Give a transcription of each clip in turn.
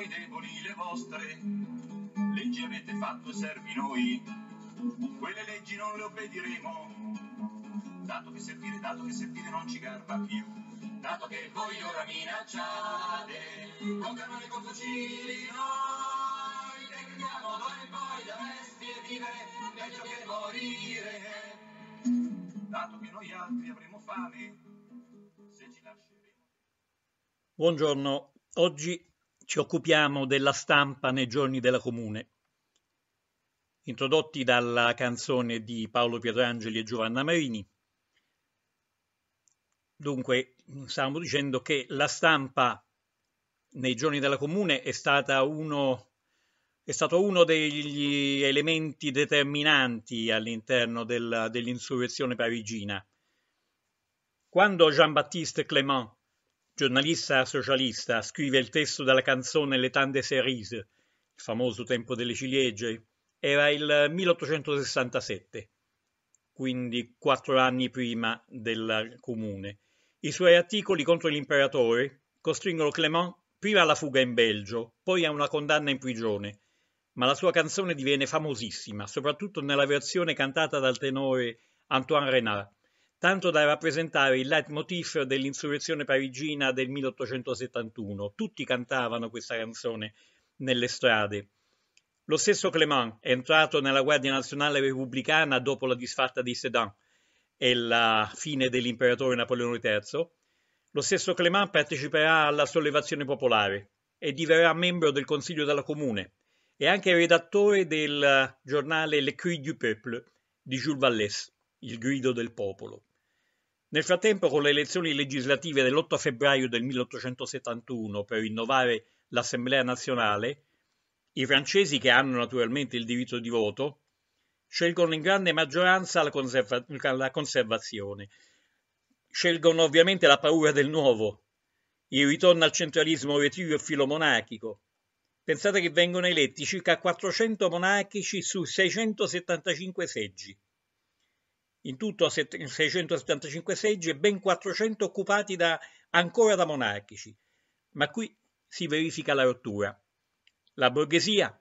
noi deboli le vostre, leggi avete fatto servi noi, quelle leggi non le obbediremo, dato che servire, dato che servire non ci garba più, dato che voi ora minacciate, con canone con fucili noi, e crediamo d'ora poi da vesti e vivere, meglio che morire, dato che noi altri avremo fame, se ci lasceremo. Buongiorno, oggi ci occupiamo della stampa nei giorni della comune. Introdotti dalla canzone di Paolo Pietrangeli e Giovanna Marini. Dunque, stavamo dicendo che la stampa nei giorni della comune è, uno, è stato uno degli elementi determinanti all'interno del, dell'insurrezione parigina. Quando Jean-Baptiste Clément giornalista socialista, scrive il testo della canzone Le Tande Cerise, il famoso tempo delle ciliegie. Era il 1867, quindi quattro anni prima della comune. I suoi articoli contro l'imperatore costringono Clément prima alla fuga in Belgio, poi a una condanna in prigione, ma la sua canzone diviene famosissima, soprattutto nella versione cantata dal tenore Antoine Renard, tanto da rappresentare il leitmotiv dell'insurrezione parigina del 1871. Tutti cantavano questa canzone nelle strade. Lo stesso Clément è entrato nella Guardia Nazionale Repubblicana dopo la disfatta di Sedan e la fine dell'imperatore Napoleone III. Lo stesso Clément parteciperà alla sollevazione popolare e diverrà membro del Consiglio della Comune e anche redattore del giornale Le Cri du Peuple di Jules Vallès, Il grido del popolo. Nel frattempo, con le elezioni legislative dell'8 febbraio del 1871 per rinnovare l'Assemblea nazionale, i francesi, che hanno naturalmente il diritto di voto, scelgono in grande maggioranza la, conserva- la conservazione. Scelgono ovviamente la paura del nuovo, il ritorno al centralismo retrio e filomonachico. Pensate che vengono eletti circa 400 monarchici su 675 seggi in tutto 675 seggi e ben 400 occupati da, ancora da monarchici. Ma qui si verifica la rottura. La borghesia,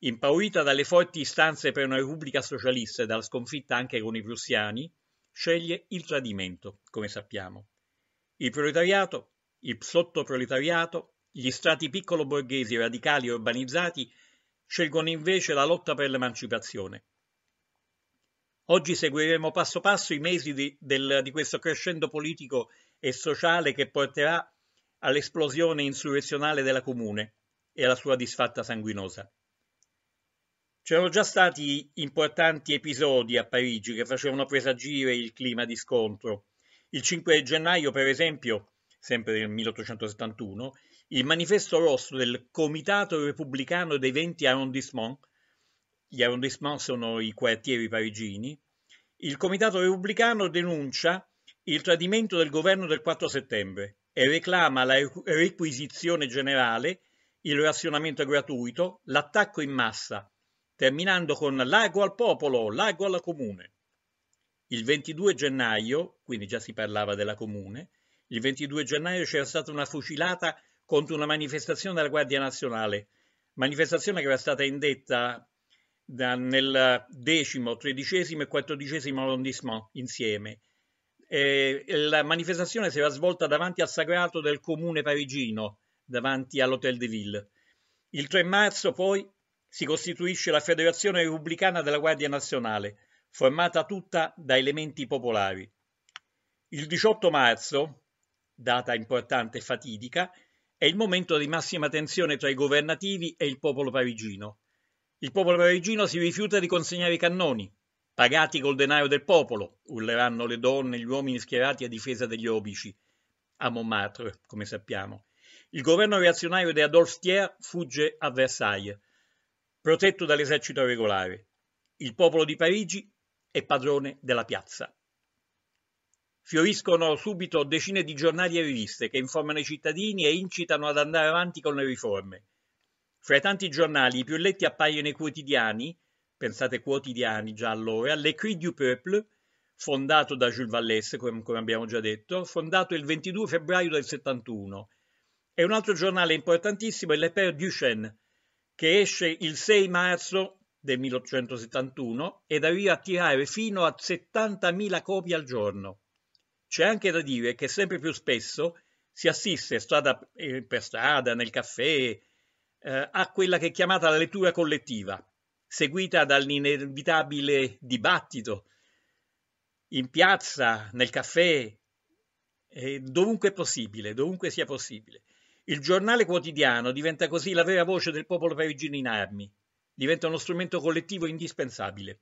impaurita dalle forti istanze per una repubblica socialista e dalla sconfitta anche con i prussiani, sceglie il tradimento, come sappiamo. Il proletariato, il sottoproletariato, gli strati piccolo borghesi radicali e urbanizzati scelgono invece la lotta per l'emancipazione Oggi seguiremo passo passo i mesi di, del, di questo crescendo politico e sociale che porterà all'esplosione insurrezionale della comune e alla sua disfatta sanguinosa. C'erano già stati importanti episodi a Parigi che facevano presagire il clima di scontro. Il 5 gennaio, per esempio, sempre nel 1871, il manifesto rosso del Comitato Repubblicano dei 20 Arrondissements gli arrondissement sono i quartieri parigini, il Comitato Repubblicano denuncia il tradimento del governo del 4 settembre e reclama la requisizione generale, il razionamento gratuito, l'attacco in massa, terminando con l'ago al popolo, l'ago alla comune. Il 22 gennaio, quindi già si parlava della comune, il 22 gennaio c'era stata una fucilata contro una manifestazione della Guardia Nazionale, manifestazione che era stata indetta da, nel decimo, tredicesimo e quattordicesimo arrondissement insieme. Eh, la manifestazione si era svolta davanti al sagrato del comune parigino, davanti all'Hôtel de Ville. Il 3 marzo poi si costituisce la Federazione Repubblicana della Guardia Nazionale, formata tutta da elementi popolari. Il 18 marzo, data importante e fatidica, è il momento di massima tensione tra i governativi e il popolo parigino. Il popolo parigino si rifiuta di consegnare i cannoni. Pagati col denaro del popolo, urleranno le donne e gli uomini schierati a difesa degli obici. A Montmartre, come sappiamo. Il governo reazionario di Adolphe Thiers fugge a Versailles, protetto dall'esercito regolare. Il popolo di Parigi è padrone della piazza. Fioriscono subito decine di giornali e riviste che informano i cittadini e incitano ad andare avanti con le riforme. Fra i tanti giornali, i più letti appaiono i quotidiani, pensate quotidiani già allora, eh, L'Écrit du Peuple, fondato da Jules Vallès, come, abbiamo già detto, fondato il 22 febbraio del 71, e un altro giornale importantissimo è Le Père Duchesne, che esce il 6 marzo del 1871 ed arriva a tirare fino a 70.000 copie al giorno. C'è anche da dire che sempre più spesso si assiste strada eh, per strada, nel caffè, eh, a quella che è chiamata la lettura collettiva, seguita dall'inevitabile dibattito in piazza, nel caffè, eh, dovunque possibile, dovunque sia possibile. Il giornale quotidiano diventa così la vera voce del popolo parigino in armi, diventa uno strumento collettivo indispensabile.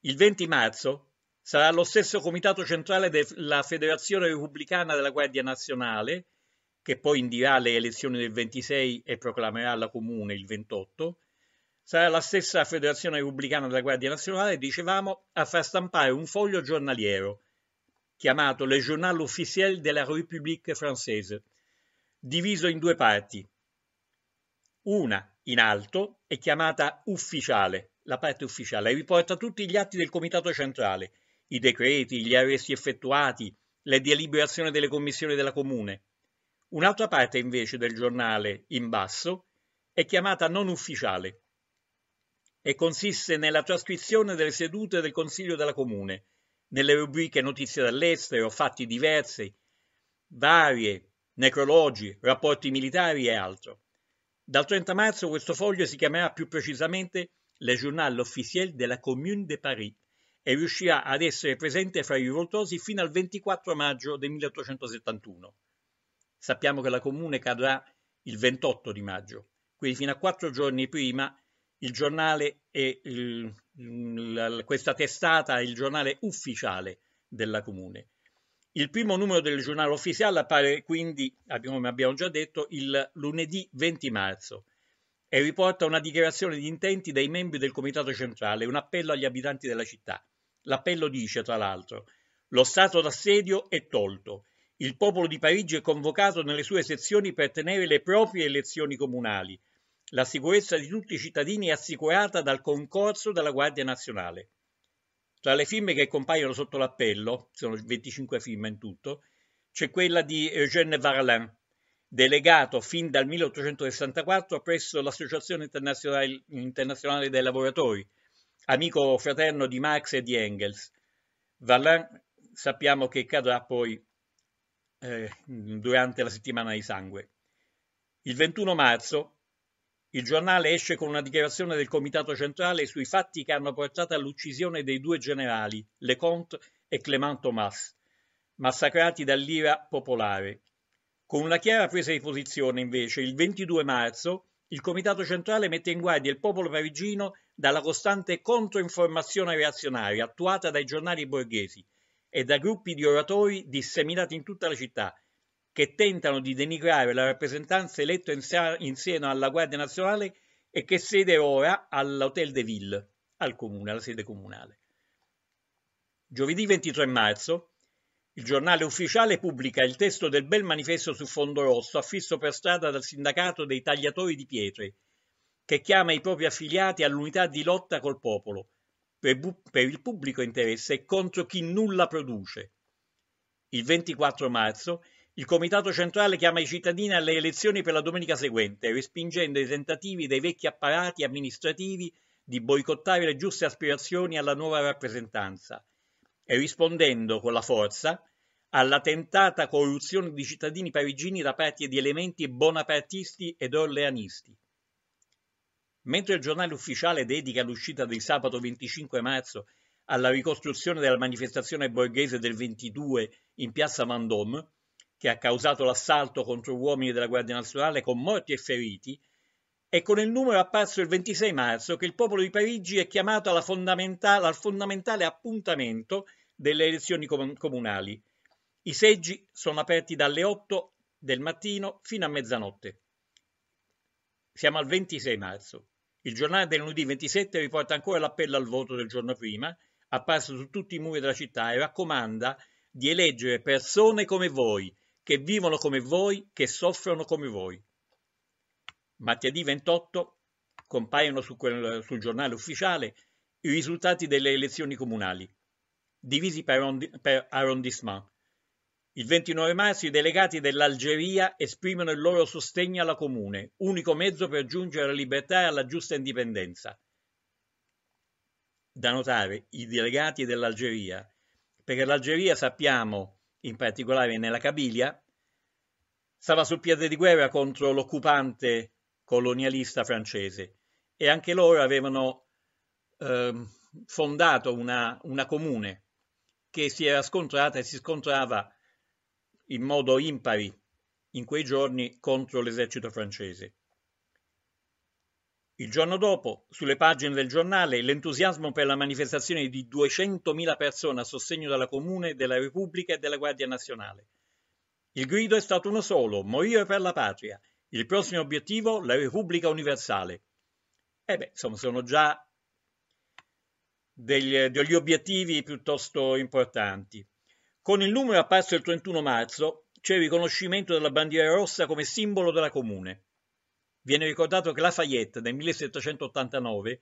Il 20 marzo sarà lo stesso Comitato Centrale della Federazione Repubblicana della Guardia Nazionale che poi indirà le elezioni del 26 e proclamerà la comune il 28, sarà la stessa Federazione Repubblicana della Guardia Nazionale, dicevamo, a far stampare un foglio giornaliero chiamato Le Journal Officiel de la République Française, diviso in due parti. Una in alto è chiamata ufficiale, la parte ufficiale, e riporta tutti gli atti del Comitato Centrale, i decreti, gli arresti effettuati, le deliberazioni delle commissioni della Comune. Un'altra parte invece del giornale, in basso, è chiamata non ufficiale e consiste nella trascrizione delle sedute del Consiglio della Comune, nelle rubriche notizie dall'estero, fatti diversi, varie, necrologi, rapporti militari e altro. Dal 30 marzo questo foglio si chiamerà più precisamente Le Journal Officiel de la Commune de Paris e riuscirà ad essere presente fra i rivoltosi fino al 24 maggio del 1871. Sappiamo che la comune cadrà il 28 di maggio, quindi fino a quattro giorni prima il giornale e questa testata è il giornale ufficiale della comune. Il primo numero del giornale ufficiale appare quindi, come abbiamo già detto, il lunedì 20 marzo e riporta una dichiarazione di intenti dei membri del Comitato Centrale, un appello agli abitanti della città. L'appello dice, tra l'altro, lo stato d'assedio è tolto il popolo di Parigi è convocato nelle sue sezioni per tenere le proprie elezioni comunali. La sicurezza di tutti i cittadini è assicurata dal concorso della Guardia Nazionale. Tra le firme che compaiono sotto l'appello, sono 25 firme in tutto, c'è quella di Eugène Varlin, delegato fin dal 1864 presso l'Associazione Internazionale, dei Lavoratori, amico fraterno di Marx e di Engels. Varlin sappiamo che cadrà poi eh, durante la settimana di sangue. Il 21 marzo il giornale esce con una dichiarazione del Comitato Centrale sui fatti che hanno portato all'uccisione dei due generali, Lecomte e Clément Thomas, massacrati dall'ira popolare. Con una chiara presa di posizione, invece, il 22 marzo il Comitato Centrale mette in guardia il popolo parigino dalla costante controinformazione reazionaria attuata dai giornali borghesi, e da gruppi di oratori disseminati in tutta la città che tentano di denigrare la rappresentanza eletta in seno alla Guardia Nazionale e che sede ora all'Hotel de Ville, al comune, alla sede comunale. Giovedì 23 marzo il giornale ufficiale pubblica il testo del bel manifesto su fondo rosso affisso per strada dal sindacato dei tagliatori di pietre, che chiama i propri affiliati all'unità di lotta col popolo, per, per il pubblico interesse e contro chi nulla produce. Il 24 marzo il Comitato Centrale chiama i cittadini alle elezioni per la domenica seguente, respingendo i tentativi dei vecchi apparati amministrativi di boicottare le giuste aspirazioni alla nuova rappresentanza e rispondendo con la forza alla tentata corruzione di cittadini parigini da parte di elementi bonapartisti ed orleanisti. Mentre il giornale ufficiale dedica l'uscita del sabato 25 marzo alla ricostruzione della manifestazione borghese del 22 in piazza Vendôme, che ha causato l'assalto contro uomini della Guardia Nazionale con morti e feriti, è con il numero apparso il 26 marzo che il popolo di Parigi è chiamato fondamentale, al fondamentale appuntamento delle elezioni comunali. I seggi sono aperti dalle 8 del mattino fino a mezzanotte. Siamo al 26 marzo. Il giornale del lunedì 27 riporta ancora l'appello al voto del giorno prima, apparso su tutti i muri della città, e raccomanda di eleggere persone come voi, che vivono come voi, che soffrono come voi. Martedì 28 compaiono su quel, sul giornale ufficiale i risultati delle elezioni comunali, divisi per, arrondissement. Il 29 marzo i delegati dell'Algeria esprimono il loro sostegno alla comune, unico mezzo per giungere alla libertà e alla giusta indipendenza. Da notare i delegati dell'Algeria, perché l'Algeria sappiamo, in particolare nella Cabilia, stava sul piede di guerra contro l'occupante colonialista francese e anche loro avevano eh, fondato una, una comune che si era scontrata e si scontrava in modo impari in quei giorni contro l'esercito francese. Il giorno dopo, sulle pagine del giornale, l'entusiasmo per la manifestazione di 200.000 persone a sostegno della Comune, della Repubblica e della Guardia Nazionale. Il grido è stato uno solo, morire per la patria. Il prossimo obiettivo, la Repubblica Universale. E eh beh, insomma, sono già degli, degli obiettivi piuttosto importanti. Con il numero apparso il 31 marzo c'è il riconoscimento della bandiera rossa come simbolo della comune. Viene ricordato che Lafayette nel 1789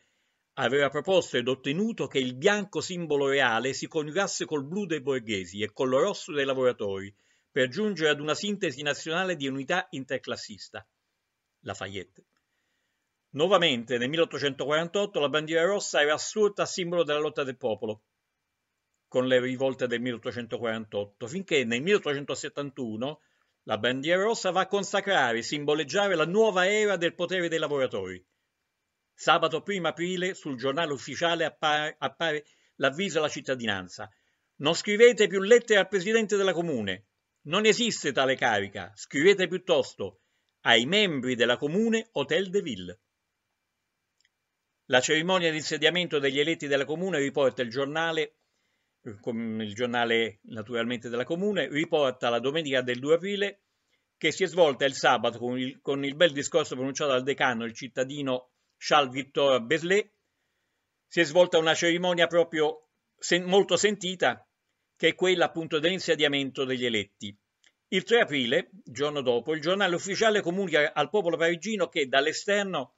aveva proposto ed ottenuto che il bianco simbolo reale si coniugasse col blu dei borghesi e col rosso dei lavoratori per giungere ad una sintesi nazionale di unità interclassista. Lafayette. Nuovamente nel 1848 la bandiera rossa era assurta a simbolo della lotta del popolo, con le rivolte del 1848, finché nel 1871 la bandiera rossa va a consacrare simboleggiare la nuova era del potere dei lavoratori. Sabato 1 aprile sul giornale ufficiale appare, appare l'avviso alla cittadinanza. Non scrivete più lettere al presidente della comune. Non esiste tale carica. Scrivete piuttosto ai membri della comune Hotel de Ville. La cerimonia di insediamento degli eletti della comune riporta il giornale il giornale naturalmente della comune, riporta la domenica del 2 aprile che si è svolta il sabato con il, con il bel discorso pronunciato dal decano, il cittadino Charles Victor Beslé, si è svolta una cerimonia proprio sen, molto sentita, che è quella appunto dell'insediamento degli eletti. Il 3 aprile, giorno dopo, il giornale ufficiale comunica al popolo parigino che dall'esterno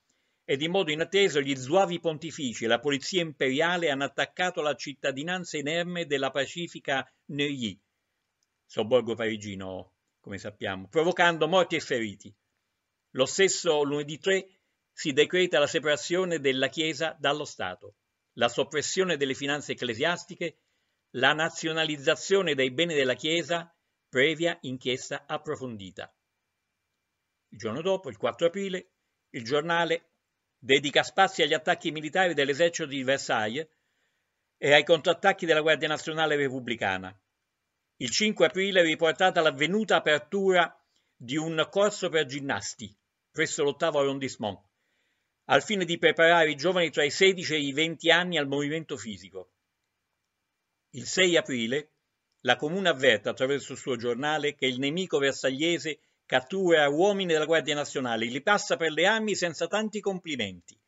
ed in modo inatteso gli zuavi pontifici e la polizia imperiale hanno attaccato la cittadinanza inerme della pacifica Neuilly, sobborgo parigino, come sappiamo, provocando morti e feriti. Lo stesso lunedì 3 si decreta la separazione della Chiesa dallo Stato, la soppressione delle finanze ecclesiastiche, la nazionalizzazione dei beni della Chiesa, previa inchiesta approfondita. Il giorno dopo, il 4 aprile, il giornale dedica spazi agli attacchi militari dell'esercito di Versailles e ai contrattacchi della Guardia Nazionale Repubblicana. Il 5 aprile è riportata l'avvenuta apertura di un corso per ginnasti presso l'ottavo arrondissement, al fine di preparare i giovani tra i 16 e i 20 anni al movimento fisico. Il 6 aprile la comune avverte attraverso il suo giornale che il nemico versagliese Cattura uomini della Guardia Nazionale, li passa per le armi senza tanti complimenti.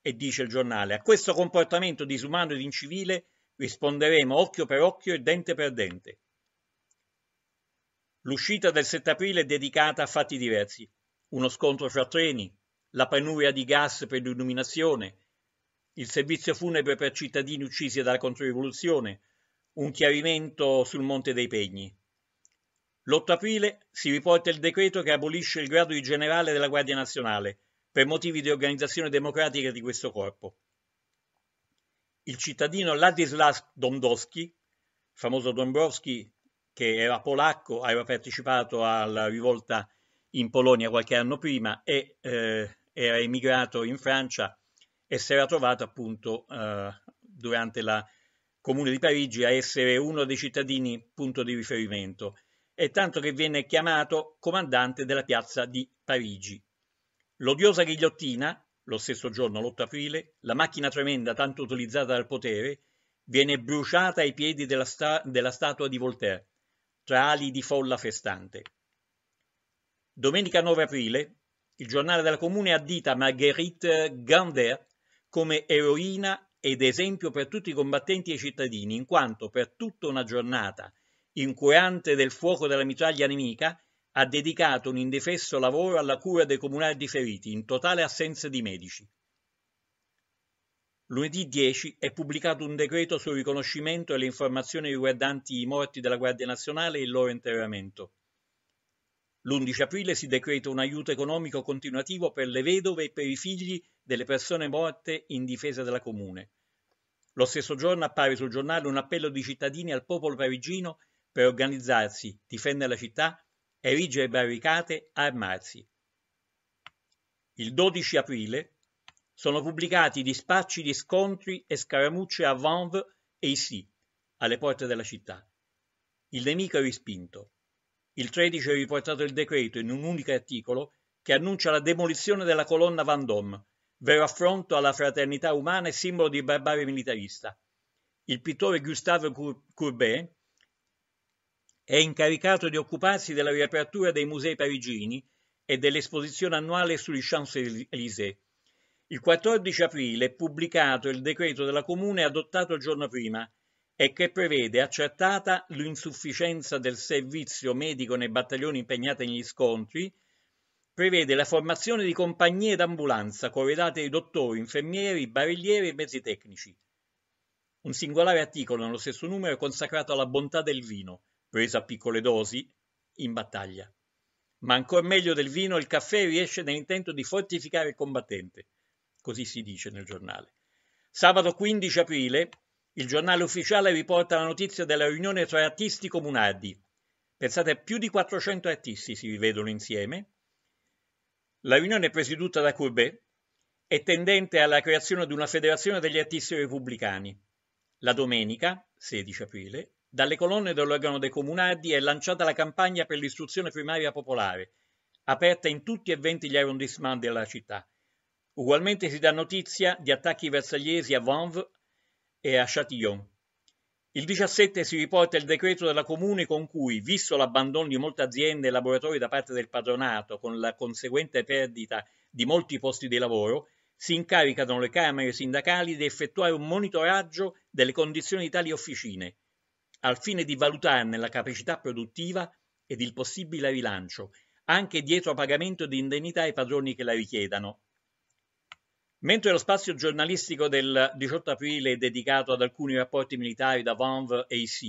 E dice il giornale, a questo comportamento disumano ed incivile risponderemo occhio per occhio e dente per dente. L'uscita del 7 aprile è dedicata a fatti diversi. Uno scontro fra treni, la penuria di gas per l'illuminazione, il servizio funebre per cittadini uccisi dalla controrivoluzione, un chiarimento sul Monte dei Pegni. L'8 aprile si riporta il decreto che abolisce il grado di generale della Guardia Nazionale per motivi di organizzazione democratica di questo corpo. Il cittadino Ladislas Dombrowski, famoso Dombrowski che era polacco, aveva partecipato alla rivolta in Polonia qualche anno prima e eh, era emigrato in Francia e si era trovato appunto eh, durante la Comune di Parigi a essere uno dei cittadini punto di riferimento e tanto che viene chiamato comandante della piazza di Parigi. L'odiosa ghigliottina, lo stesso giorno, l'8 aprile, la macchina tremenda tanto utilizzata dal potere, viene bruciata ai piedi della, sta- della statua di Voltaire, tra ali di folla festante. Domenica 9 aprile, il giornale della Comune addita Marguerite Gander come eroina ed esempio per tutti i combattenti e i cittadini, in quanto per tutta una giornata incurante del fuoco della mitraglia nemica, ha dedicato un indefesso lavoro alla cura dei comunali di feriti, in totale assenza di medici. Lunedì 10 è pubblicato un decreto sul riconoscimento e le informazioni riguardanti i morti della Guardia Nazionale e il loro interramento. L'11 aprile si decreta un aiuto economico continuativo per le vedove e per i figli delle persone morte in difesa della comune. Lo stesso giorno appare sul giornale un appello di cittadini al popolo parigino per organizzarsi, difendere la città, erigere barricate, armarsi. Il 12 aprile sono pubblicati i dispacci di scontri e scaramucce a Vanves e Issy, alle porte della città. Il nemico è rispinto. Il 13 è riportato il decreto in un unico articolo che annuncia la demolizione della colonna Vendôme, vero affronto alla fraternità umana e simbolo di barbarie militarista. Il pittore Gustave Courbet è incaricato di occuparsi della riapertura dei musei parigini e dell'esposizione annuale sugli Champs-Élysées. Il 14 aprile è pubblicato il decreto della Comune adottato il giorno prima e che prevede accertata l'insufficienza del servizio medico nei battaglioni impegnati negli scontri, prevede la formazione di compagnie d'ambulanza corredate di dottori, infermieri, barriglieri e mezzi tecnici. Un singolare articolo nello stesso numero è consacrato alla bontà del vino, presa a piccole dosi, in battaglia. Ma ancor meglio del vino, il caffè riesce nell'intento di fortificare il combattente, così si dice nel giornale. Sabato 15 aprile il giornale ufficiale riporta la notizia della riunione tra artisti comunardi. Pensate, più di 400 artisti si rivedono insieme. La riunione è presieduta da Courbet e tendente alla creazione di una federazione degli artisti repubblicani. La domenica, 16 aprile, dalle colonne dell'organo dei comunardi è lanciata la campagna per l'istruzione primaria popolare, aperta in tutti e venti gli arrondissement della città. Ugualmente si dà notizia di attacchi versagliesi a Vanves e a Châtillon. Il 17 si riporta il decreto della Comune con cui, visto l'abbandono di molte aziende e laboratori da parte del padronato, con la conseguente perdita di molti posti di lavoro, si incaricano le Camere sindacali di effettuare un monitoraggio delle condizioni di tali officine, al fine di valutarne la capacità produttiva ed il possibile rilancio, anche dietro pagamento di indennità ai padroni che la richiedano. Mentre lo spazio giornalistico del 18 aprile è dedicato ad alcuni rapporti militari da Vanve e IC,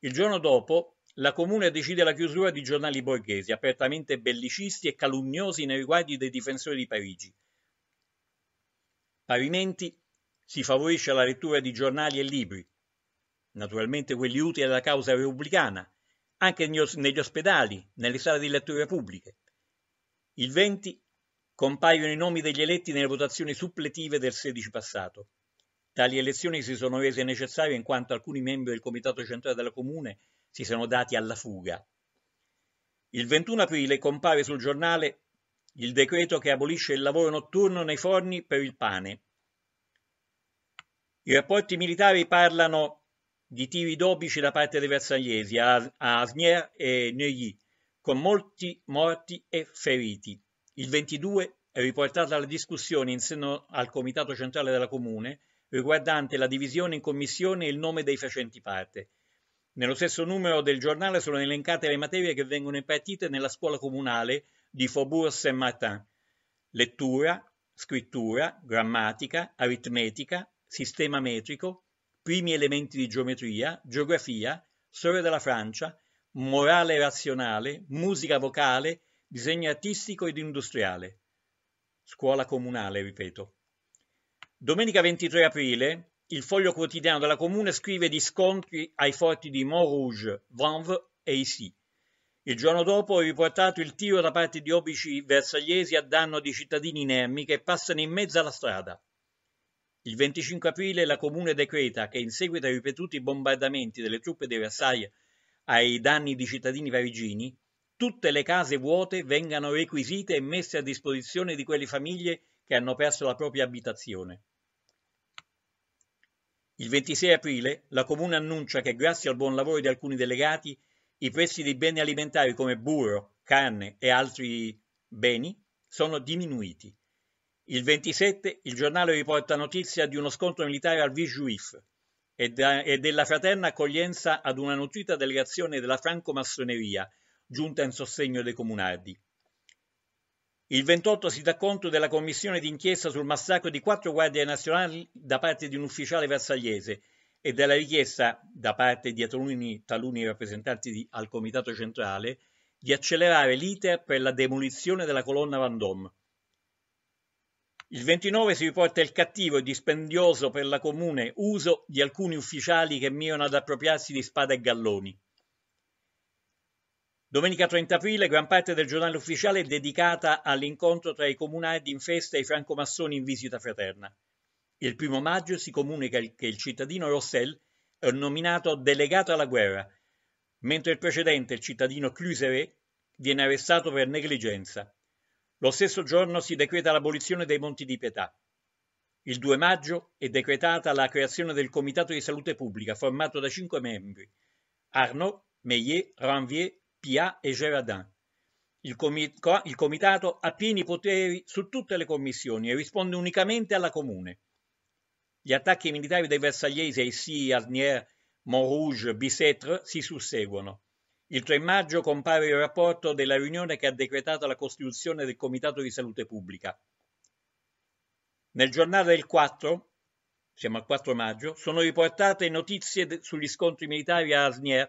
il giorno dopo la Comune decide la chiusura di giornali borghesi, apertamente bellicisti e calunniosi nei riguardi dei difensori di Parigi. Parimenti si favorisce la lettura di giornali e libri, naturalmente quelli utili alla causa repubblicana, anche negli ospedali, nelle sale di lettura pubbliche. Il 20 compaiono i nomi degli eletti nelle votazioni suppletive del 16 passato. Tali elezioni si sono rese necessarie in quanto alcuni membri del Comitato Centrale della Comune si sono dati alla fuga. Il 21 aprile compare sul giornale il decreto che abolisce il lavoro notturno nei forni per il pane. I rapporti militari parlano di tiri dobici da parte dei versagliesi a Asnier e Neuilly, con molti morti e feriti. Il 22 è riportata la discussione in seno al Comitato Centrale della Comune riguardante la divisione in commissione e il nome dei facenti parte. Nello stesso numero del giornale sono elencate le materie che vengono impartite nella scuola comunale di Faubourg Saint-Martin. Lettura, scrittura, grammatica, aritmetica, sistema metrico, primi elementi di geometria, geografia, storia della Francia, morale razionale, musica vocale, disegno artistico ed industriale. Scuola comunale, ripeto. Domenica 23 aprile il foglio quotidiano della comune scrive di scontri ai forti di Montrouge, Vanves e Issy. Il giorno dopo è riportato il tiro da parte di obici versagliesi a danno di cittadini inermi che passano in mezzo alla strada. Il 25 aprile la comune decreta che in seguito ai ripetuti bombardamenti delle truppe di Versailles ai danni di cittadini parigini, tutte le case vuote vengano requisite e messe a disposizione di quelle famiglie che hanno perso la propria abitazione. Il 26 aprile la comune annuncia che grazie al buon lavoro di alcuni delegati i prezzi dei beni alimentari come burro, carne e altri beni sono diminuiti il 27 il giornale riporta notizia di uno scontro militare al Vijuif e, e della fraterna accoglienza ad una nutrita delegazione della franco-massoneria giunta in sostegno dei comunardi. Il 28 si dà conto della commissione d'inchiesta sul massacro di quattro guardie nazionali da parte di un ufficiale versagliese e della richiesta da parte di taluni, taluni rappresentanti di, al Comitato Centrale di accelerare l'iter per la demolizione della colonna Vendôme. Il 29 si riporta il cattivo e dispendioso per la comune uso di alcuni ufficiali che mirano ad appropriarsi di spada e galloni. Domenica 30 aprile gran parte del giornale ufficiale è dedicata all'incontro tra i comunali in festa e i francomassoni in visita fraterna. Il primo maggio si comunica che il cittadino Rossel è nominato delegato alla guerra, mentre il precedente, il cittadino Cluseret, viene arrestato per negligenza. Lo stesso giorno si decreta l'abolizione dei Monti di Pietà. Il 2 maggio è decretata la creazione del Comitato di Salute Pubblica, formato da cinque membri, Arnaud, Meillet, Ranvier, Pia e Gérardin. Il, comi- il Comitato ha pieni poteri su tutte le commissioni e risponde unicamente alla Comune. Gli attacchi militari dei Versaillesi a Issy, Arnier, Montrouge, Bicêtre si susseguono. Il 3 maggio compare il rapporto della riunione che ha decretato la costituzione del Comitato di Salute Pubblica. Nel giornale del 4, siamo al 4 maggio, sono riportate notizie de- sugli scontri militari a Asnières,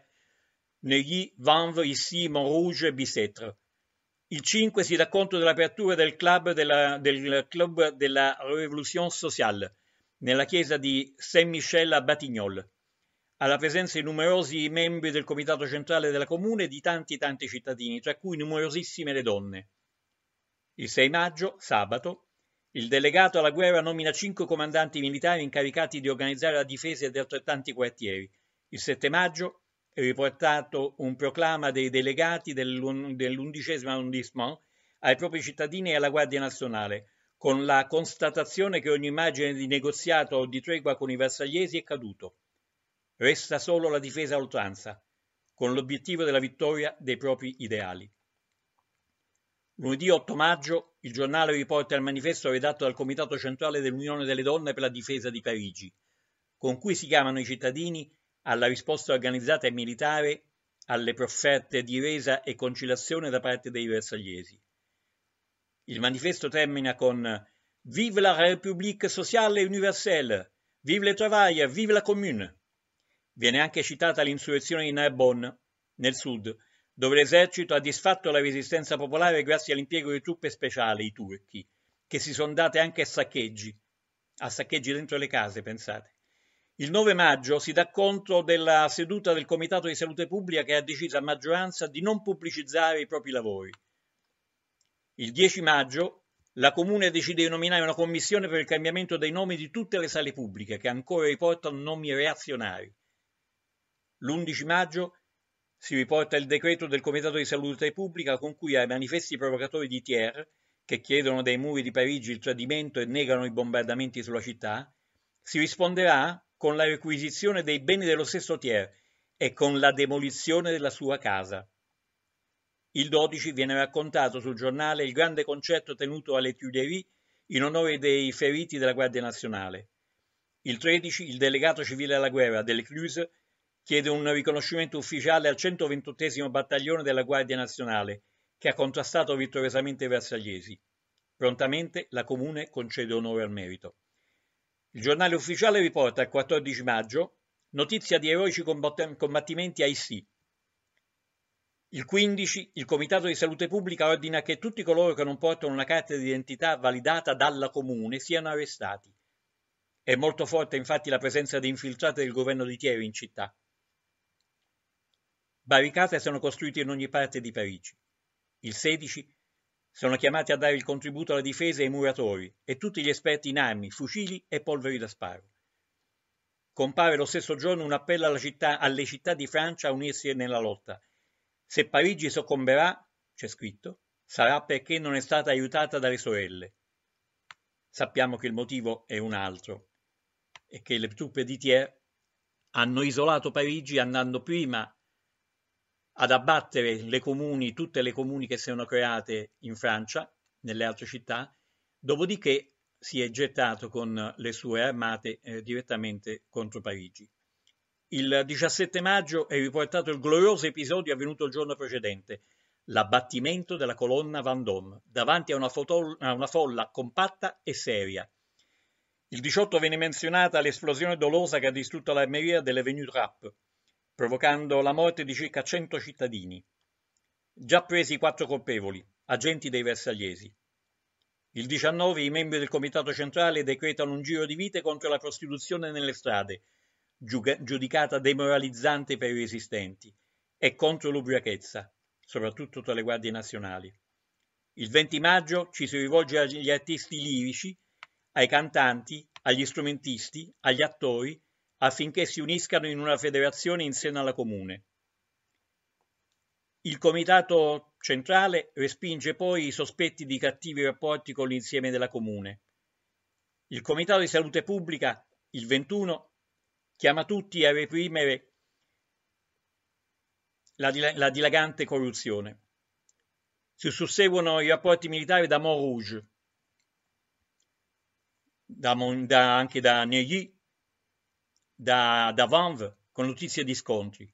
Neuilly, Vanves, Issy, Montrouge e Bicetre. Il 5 si dà conto dell'apertura del club della, del club della Revolution Sociale nella chiesa di Saint-Michel a Batignolles alla presenza di numerosi membri del comitato centrale della comune e di tanti tanti cittadini, tra cui numerosissime le donne. Il 6 maggio, sabato, il delegato alla guerra nomina cinque comandanti militari incaricati di organizzare la difesa di altrettanti quartieri. Il 7 maggio è riportato un proclama dei delegati dell'undicesimo arrondissement ai propri cittadini e alla Guardia Nazionale, con la constatazione che ogni immagine di negoziato o di tregua con i Versagliesi è caduto. Resta solo la difesa a oltranza, con l'obiettivo della vittoria dei propri ideali. Lunedì 8 maggio il giornale riporta il manifesto redatto dal Comitato Centrale dell'Unione delle Donne per la difesa di Parigi, con cui si chiamano i cittadini alla risposta organizzata e militare alle profferte di resa e conciliazione da parte dei bersagliesi. Il manifesto termina con Vive la République sociale et universelle, vive le travail, vive la commune. Viene anche citata l'insurrezione di Narbonne, nel sud, dove l'esercito ha disfatto la resistenza popolare grazie all'impiego di truppe speciali, i turchi, che si sono date anche a saccheggi, a saccheggi dentro le case, pensate. Il 9 maggio si dà conto della seduta del Comitato di Salute Pubblica che ha deciso a maggioranza di non pubblicizzare i propri lavori. Il 10 maggio la Comune decide di nominare una commissione per il cambiamento dei nomi di tutte le sale pubbliche che ancora riportano nomi reazionari. L'11 maggio si riporta il decreto del Comitato di Salute Pubblica con cui ai manifesti provocatori di Thiers, che chiedono dai muri di Parigi il tradimento e negano i bombardamenti sulla città, si risponderà con la requisizione dei beni dello stesso Thiers e con la demolizione della sua casa. Il 12 viene raccontato sul giornale il grande concerto tenuto alle Tuileries in onore dei feriti della Guardia Nazionale. Il 13 il delegato civile alla guerra, Delcluse, chiede un riconoscimento ufficiale al 128 battaglione della Guardia Nazionale, che ha contrastato vittoriosamente i Versagliesi. Prontamente la Comune concede onore al merito. Il giornale ufficiale riporta il 14 maggio notizia di eroici combattimenti a Issy. Il 15 il Comitato di Salute Pubblica ordina che tutti coloro che non portano una carta d'identità validata dalla Comune siano arrestati. È molto forte infatti la presenza di infiltrati del governo di Thierry in città. Barricate sono costruite in ogni parte di Parigi. Il 16 sono chiamati a dare il contributo alla difesa i muratori e tutti gli esperti in armi, fucili e polveri da sparo. Compare lo stesso giorno un appello città, alle città di Francia a unirsi nella lotta. Se Parigi soccomberà, c'è scritto, sarà perché non è stata aiutata dalle sorelle. Sappiamo che il motivo è un altro e che le truppe di Thiers hanno isolato Parigi andando prima ad abbattere le comuni, tutte le comuni che si sono create in Francia, nelle altre città, dopodiché si è gettato con le sue armate eh, direttamente contro Parigi. Il 17 maggio è riportato il glorioso episodio avvenuto il giorno precedente, l'abbattimento della colonna Vendôme davanti a una, foto- a una, folla compatta e seria. Il 18 viene menzionata l'esplosione dolosa che ha distrutto l'armeria delle Venue Trappe, provocando la morte di circa 100 cittadini. Già presi quattro colpevoli, agenti dei Versagliesi. Il 19 i membri del Comitato Centrale decretano un giro di vite contro la prostituzione nelle strade, giudicata demoralizzante per i resistenti, e contro l'ubriachezza, soprattutto tra le guardie nazionali. Il 20 maggio ci si rivolge agli artisti lirici, ai cantanti, agli strumentisti, agli attori affinché si uniscano in una federazione in seno alla comune. Il comitato centrale respinge poi i sospetti di cattivi rapporti con l'insieme della comune. Il comitato di salute pubblica, il 21, chiama tutti a reprimere la, dil la dilagante corruzione. Si susseguono i rapporti militari da Montrouge, da, da, anche da Neuilly, da, da Vanve con notizie di scontri.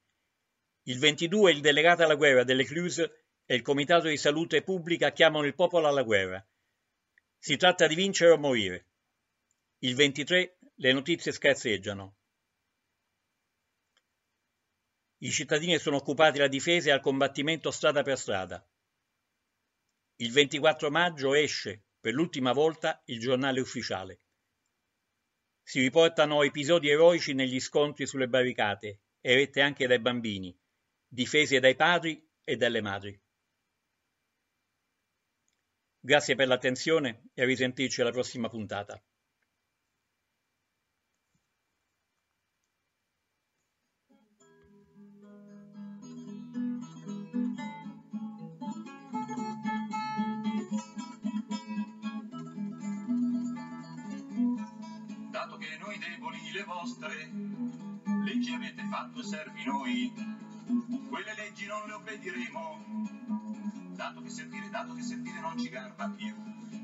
Il 22 il delegato alla guerra delle Cluse e il Comitato di Salute Pubblica chiamano il popolo alla guerra. Si tratta di vincere o morire. Il 23 le notizie scarseggiano. I cittadini sono occupati alla difesa e al combattimento strada per strada. Il 24 maggio esce, per l'ultima volta, il giornale ufficiale. Si riportano episodi eroici negli scontri sulle barricate, erette anche dai bambini, difese dai padri e dalle madri. Grazie per l'attenzione e a risentirci alla prossima puntata. noi deboli le vostre, leggi avete fatto e servi noi, quelle leggi non le obbediremo, dato che servire, dato che servire non ci garba più,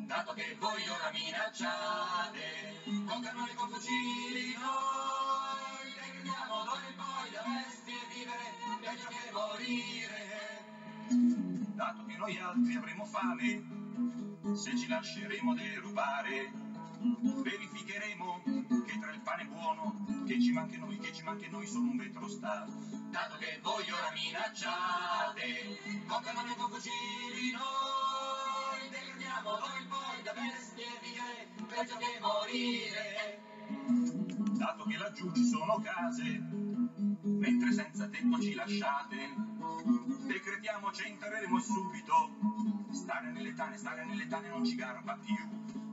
dato che voi ora minacciate, con cannoni e con fucili noi teniamo d'ora poi da vesti e vivere, peggio che morire, dato che noi altri avremo fame, se ci lasceremo derubare, bevi pane buono, che ci manca noi, che ci manca noi sono un vetro star. Dato che voi ora minacciate, con canone con fucili noi, degradiamo voi poi da bestie vile, peggio che morire. Dato che laggiù ci sono case, mentre senza tempo ci lasciate, decretiamo ci entreremo subito. Stare nelle tane, stare nelle tane non ci garba più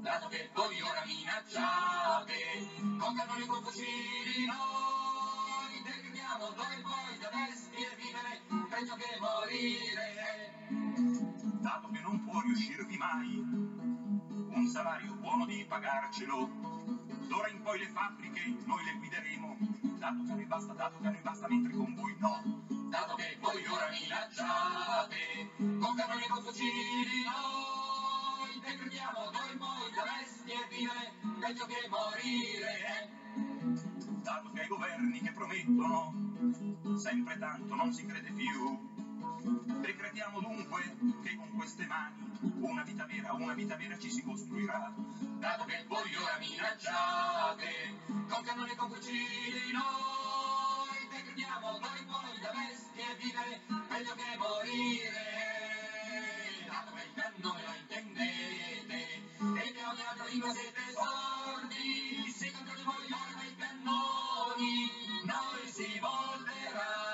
dato che voi ora minacciate, con cannoni e con fucili noi degradiamo dove voi dovreste vivere, peggio che morire. Dato che non può riuscirvi mai un salario buono di pagarcelo, d'ora in poi le fabbriche noi le guideremo, dato che ne basta, dato che ne basta, mentre con voi no. Dato che voi ora minacciate, con cannoni e con fucili noi intendiamo noi voi dovresti dire meglio che morire dato che i governi che promettono sempre tanto non si crede più Decretiamo dunque che con queste mani una vita vera, una vita vera ci si costruirà. Dato che voi ora minacciate, con cannone e con cucini noi, decretiamo noi poi da bestie vivere, meglio che morire non la intendete e ne ho dato prima se sordi se contro di voi arma i cannoni noi si volverà